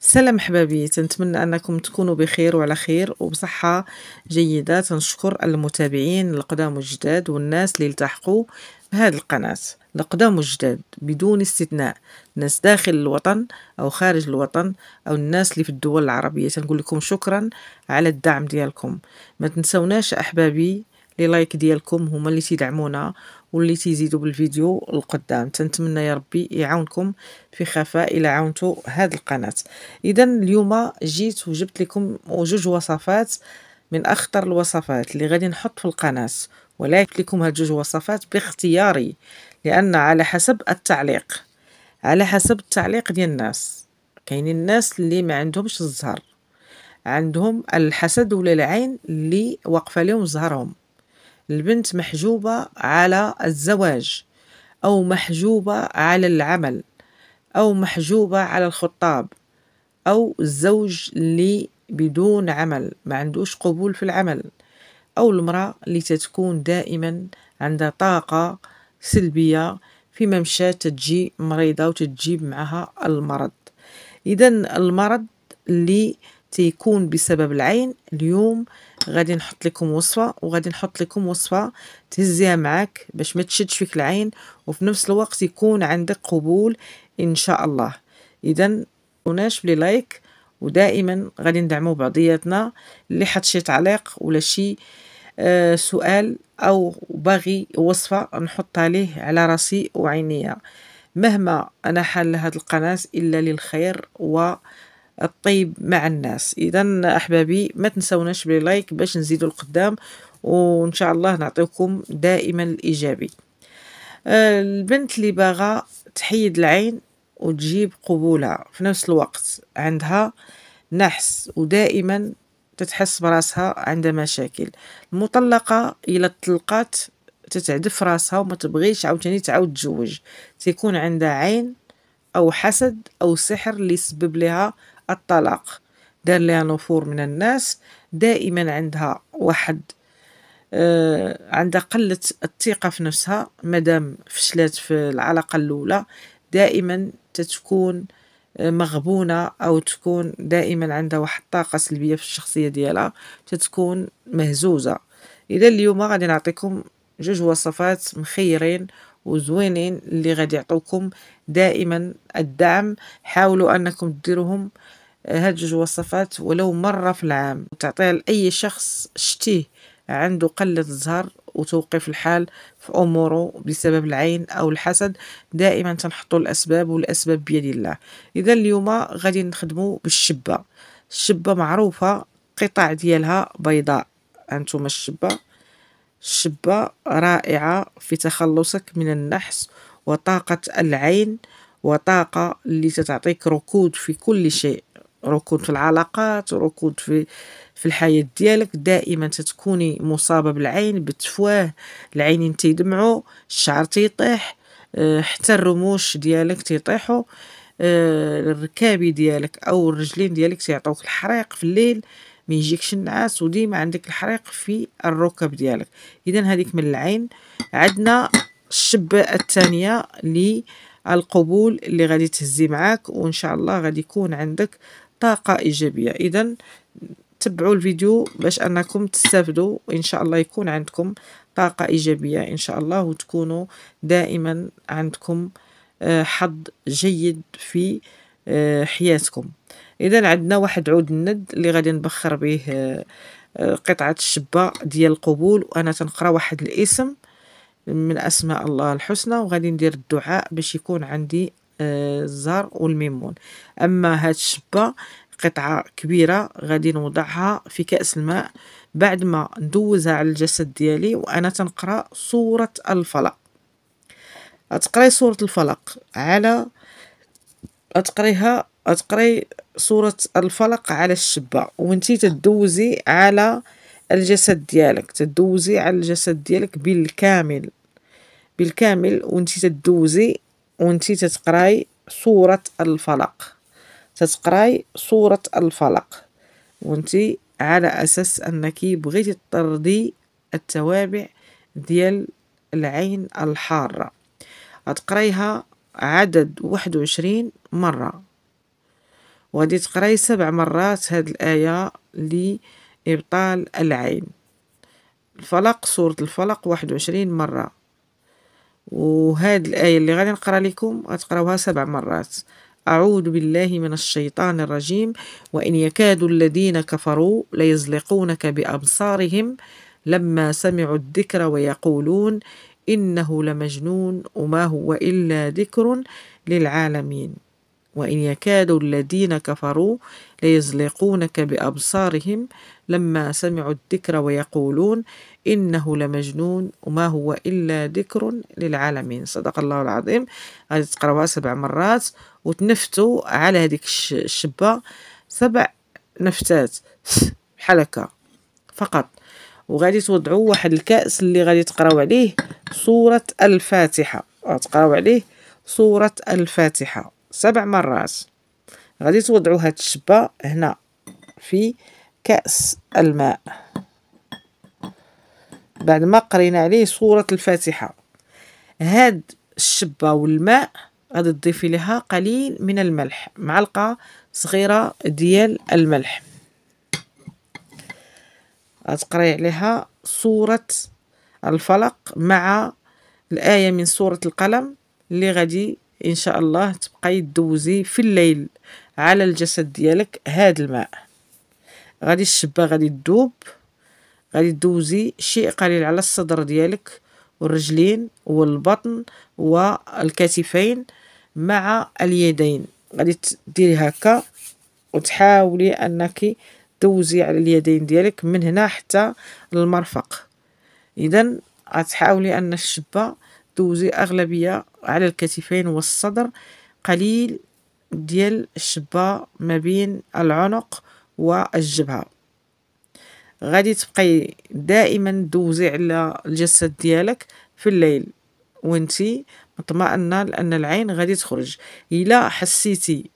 سلام حبابي تنتمنى انكم تكونوا بخير وعلى خير وبصحه جيده تنشكر المتابعين القدام والجداد والناس اللي التحقوا بهذه القناه القدام والجداد بدون استثناء الناس داخل الوطن او خارج الوطن او الناس اللي في الدول العربيه تنقول لكم شكرا على الدعم ديالكم ما تنسوناش احبابي لي لايك ديالكم هما اللي تيدعمونا واللي تيزيدوا بالفيديو القدام تنتمنى يا ربي يعاونكم في خفاء الى عاونتوا هاد القناه اذا اليوم جيت وجبت لكم جوج وصفات من اخطر الوصفات اللي غادي نحط في القناه ولكن لكم هاد جوج وصفات باختياري لان على حسب التعليق على حسب التعليق ديال الناس كاينين الناس اللي ما عندهمش الزهر عندهم الحسد ولا العين اللي واقفه لهم زهرهم البنت محجوبة على الزواج أو محجوبة على العمل أو محجوبة على الخطاب أو الزوج اللي بدون عمل ما عندوش قبول في العمل أو المرأة اللي تتكون دائما عندها طاقة سلبية في ممشاة تجي مريضة وتجيب معها المرض إذا المرض اللي تيكون بسبب العين اليوم غادي نحط لكم وصفه وغادي نحط لكم وصفه تهزيها معاك باش ما تشدش فيك العين وفي نفس الوقت يكون عندك قبول ان شاء الله اذا تنسوناش بلي لايك ودائما غادي ندعموا بعضياتنا اللي حط شي تعليق ولا شي آه، سؤال او باغي وصفه نحطها ليه على راسي وعينيا مهما انا حال هاد القناه الا للخير و الطيب مع الناس اذا احبابي ما تنسوناش باللايك باش نزيدوا القدام وان شاء الله نعطيكم دائما الايجابي آه، البنت اللي باغا تحيد العين وتجيب قبولها في نفس الوقت عندها نحس ودائما تتحس براسها عندها مشاكل المطلقة إلى طلقات تتعدف راسها وما تبغيش عاوتاني تعاود تزوج تيكون عندها عين أو حسد أو سحر اللي يسبب لها الطلاق دار لها نفور من الناس دائما عندها واحد آه عندها قلة الثقة في نفسها مادام فشلات في العلاقة الأولى دائما تتكون آه، مغبونة أو تكون دائما عندها واحد الطاقة سلبية في الشخصية ديالها تتكون مهزوزة إذا اليوم غادي نعطيكم جوج وصفات مخيرين وزوينين اللي غادي يعطوكم دائما الدعم حاولوا أنكم ديروهم هذه الوصفات ولو مرة في العام وتعطيها لأي شخص شتيه عنده قلة الزهر وتوقف الحال في أموره بسبب العين أو الحسد دائما تنحطوا الأسباب والأسباب بيد الله إذا اليوم غادي نخدمه بالشبة الشبة معروفة قطع ديالها بيضاء أنتم الشبة الشبة رائعة في تخلصك من النحس وطاقة العين وطاقة اللي تتعطيك ركود في كل شيء ركود في العلاقات ركود في في الحياة ديالك دائما تتكوني مصابة بالعين بالتفواه العينين تيدمعوا الشعر تيطيح آه، حتى الرموش ديالك تيطيحوا آه، الركابي ديالك او الرجلين ديالك تيعطوك الحريق في الليل ما يجيكش النعاس وديما عندك الحريق في الركب ديالك اذا هذيك من العين عندنا الشبه الثانيه للقبول اللي غادي تهزي معاك وان شاء الله غادي يكون عندك طاقة إيجابية إذا تبعوا الفيديو باش أنكم تستفدوا إن شاء الله يكون عندكم طاقة إيجابية إن شاء الله وتكونوا دائما عندكم آه، حظ جيد في آه، حياتكم إذا عندنا واحد عود الند اللي غادي نبخر به آه، قطعة الشبة ديال القبول وأنا تنقرا واحد الاسم من أسماء الله الحسنى وغادي ندير الدعاء باش يكون عندي الزهر والميمون اما هاد الشبه قطعه كبيره غادي نوضعها في كاس الماء بعد ما ندوزها على الجسد ديالي وانا تنقرا سوره الفلق تقراي سوره الفلق على تقريها تقري سوره الفلق على الشبه وانتي تدوزي على الجسد ديالك تدوزي على الجسد ديالك بالكامل بالكامل وانتي تدوزي وانتي تتقراي سورة الفلق تتقراي سورة الفلق وانتي على أساس أنك بغيتي تطردي التوابع ديال العين الحارة هتقرايها عدد واحد وعشرين مرة وغادي تقراي سبع مرات هاد الآية لإبطال العين الفلق سورة الفلق واحد وعشرين مرة وهاد الآية اللي غادي نقرأ لكم غتقراوها سبع مرات أعوذ بالله من الشيطان الرجيم وإن يكاد الذين كفروا ليزلقونك بأبصارهم لما سمعوا الذكر ويقولون إنه لمجنون وما هو إلا ذكر للعالمين وإن يكاد الذين كفروا ليزلقونك بأبصارهم لما سمعوا الذكر ويقولون إنه لمجنون وما هو إلا ذكر للعالمين صدق الله العظيم غادي تقراوها سبع مرات وتنفتوا على هذيك الشبة سبع نفتات حلقة فقط وغادي توضعوا واحد الكأس اللي غادي تقراو عليه سورة الفاتحة آه، تقراو عليه سورة الفاتحة سبع مرات غادي توضعوا هاد الشبة هنا في كأس الماء بعد ما قرينا عليه سورة الفاتحة هاد الشبة والماء غادي تضيفي لها قليل من الملح معلقة صغيرة ديال الملح غتقري عليها سورة الفلق مع الآية من سورة القلم اللي غادي إن شاء الله تبقاي دوزي في الليل على الجسد ديالك هاد الماء غادي الشبه غادي تدوب غادي دوزي شيء قليل على الصدر ديالك والرجلين والبطن والكتفين مع اليدين غادي ديري هكا وتحاولي انك دوزي على اليدين ديالك من هنا حتى للمرفق اذا غتحاولي ان الشبه دوزي اغلبيه على الكتفين والصدر قليل ديال الشبه ما بين العنق والجبهة غادي تبقاي دائما دوزي على الجسد ديالك في الليل وانتي مطمئنه لان العين غادي تخرج الا حسيتي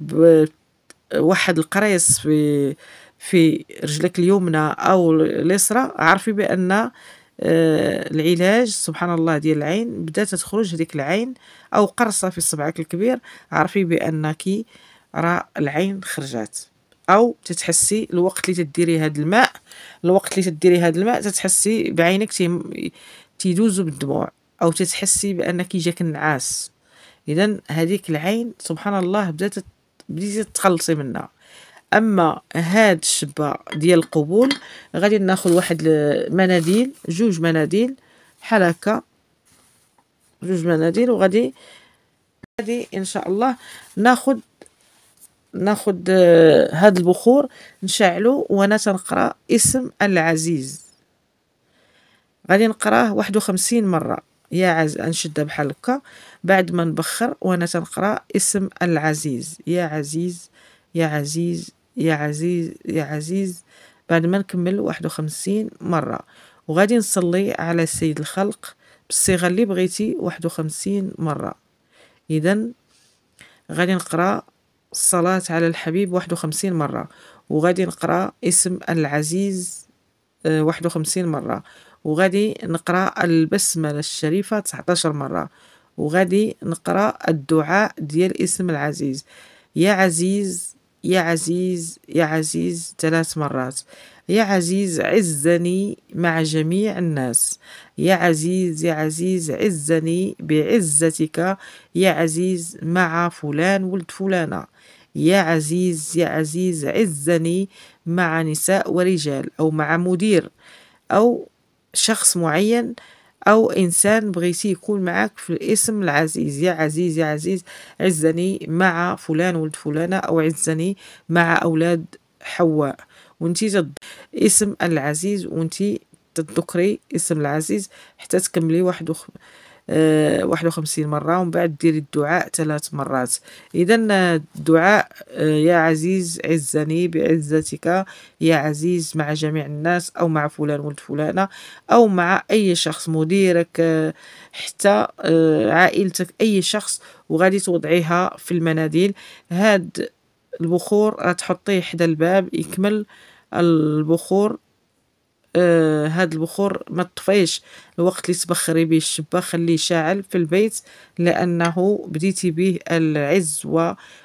بواحد القريص في في رجلك اليمنى او اليسرى عرفي بان آه، العلاج سبحان الله ديال العين بدات تخرج هذيك العين او قرصه في صبعك الكبير عرفي بانك راه العين خرجات او تتحسي الوقت اللي تديري هذا الماء الوقت اللي تديري هذا الماء تتحسي بعينك تيدوزو بالدموع او تتحسي بانك جاك النعاس اذا هذيك العين سبحان الله بدات بديتي تخلصي منها اما هاد الشبه ديال القبول غادي ناخذ واحد المناديل جوج مناديل بحال هكا جوج مناديل وغادي غادي ان شاء الله ناخذ ناخذ آه، هذا البخور نشعلو وانا تنقرا اسم العزيز غادي نقراه واحد مره يا عز نشدها بحال هكا بعد ما نبخر وانا تنقرا اسم العزيز يا عزيز يا عزيز يا عزيز يا عزيز بعد ما نكمل واحد مره وغادي نصلي على سيد الخلق بالصيغه اللي بغيتي واحد مره اذا غادي نقرا الصلاة على الحبيب واحد وخمسين مرة وغادي نقرأ اسم العزيز آه، واحد وخمسين مرة وغادي نقرأ البسملة الشريفة تسعتاشر مرة وغادي نقرأ الدعاء ديال اسم العزيز يا عزيز يا عزيز يا عزيز ثلاث مرات يا عزيز عزني مع جميع الناس يا عزيز يا عزيز عزني بعزتك يا عزيز مع فلان ولد فلانة يا عزيز يا عزيز عزني مع نساء ورجال أو مع مدير أو شخص معين أو إنسان بغيتي يكون معك في الاسم العزيز يا عزيز يا عزيز عزني مع فلان ولد فلانة أو عزني مع أولاد حواء وانتي تد... اسم العزيز وانتي تذكري اسم العزيز حتى تكملي واحد وخ... أه... واحد وخمسين مرة ومن بعد ديري الدعاء ثلاث مرات إذا الدعاء آه، يا عزيز عزني بعزتك يا عزيز مع جميع الناس أو مع فلان ولد فلانة أو مع أي شخص مديرك آه، حتى آه، عائلتك أي شخص وغادي توضعيها في المناديل هاد البخور تحطيه حدا الباب يكمل البخور آه هاد البخور ما تطفيش الوقت اللي تبخري به الشبه خليه شاعل في البيت لانه بديتي به العز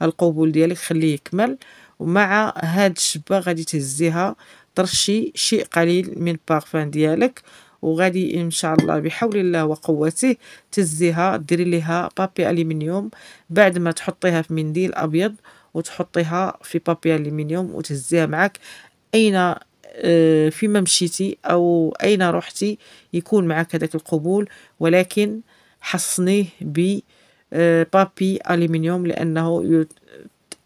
والقبول ديالك خليه يكمل ومع هاد الشبه غادي تهزيها ترشي شيء قليل من البارفان ديالك وغادي ان شاء الله بحول الله وقوته تزيها ديري ليها بابي الومنيوم بعد ما تحطيها في منديل ابيض وتحطيها في بابي الومنيوم وتهزيها معك اين آه، فيما مشيتي او اين رحتي يكون معك هذاك القبول ولكن حصنيه ب آه، بابي الومنيوم لانه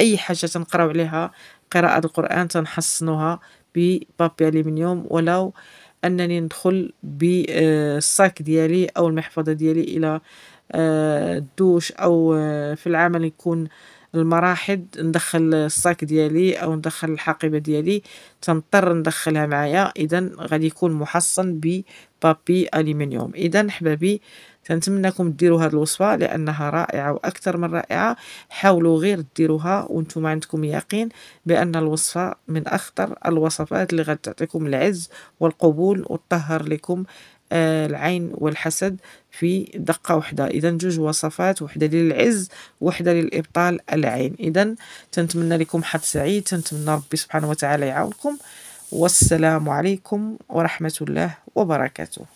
اي حاجه تنقراو عليها قراءه القران تنحصنوها ببابي الومنيوم ولو انني ندخل بالساك آه، ديالي او المحفظه ديالي الى الدوش او في العمل يكون المراحل ندخل الصاك ديالي او ندخل الحقيبه ديالي تنضطر ندخلها معايا اذا غادي يكون محصن ببابي الومنيوم اذا حبابي تنتمنىكم ديروا هذه الوصفه لانها رائعه واكثر من رائعه حاولوا غير ديروها وانتم عندكم يقين بان الوصفه من اخطر الوصفات اللي غتعطيكم العز والقبول وتطهر لكم آه، العين والحسد في دقة واحدة إذا جوج وصفات وحدة للعز وحدة للإبطال العين إذا تنتمنى لكم حظ سعيد تنتمنى ربي سبحانه وتعالى يعاونكم والسلام عليكم ورحمة الله وبركاته